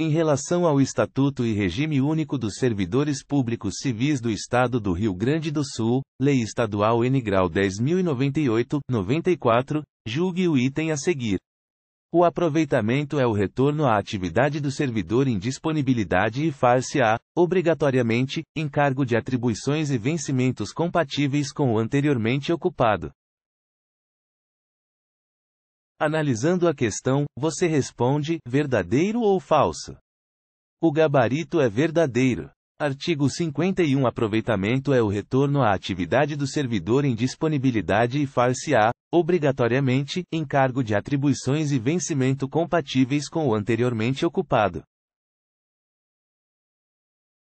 Em relação ao Estatuto e Regime Único dos Servidores Públicos Civis do Estado do Rio Grande do Sul, Lei Estadual N. Grau 10.098, 94, julgue o item a seguir. O aproveitamento é o retorno à atividade do servidor em disponibilidade e far-se-á, obrigatoriamente, em cargo de atribuições e vencimentos compatíveis com o anteriormente ocupado. Analisando a questão, você responde: verdadeiro ou falso? O gabarito é verdadeiro. Artigo 51 Aproveitamento é o retorno à atividade do servidor em disponibilidade e far-se-á, obrigatoriamente, em cargo de atribuições e vencimento compatíveis com o anteriormente ocupado.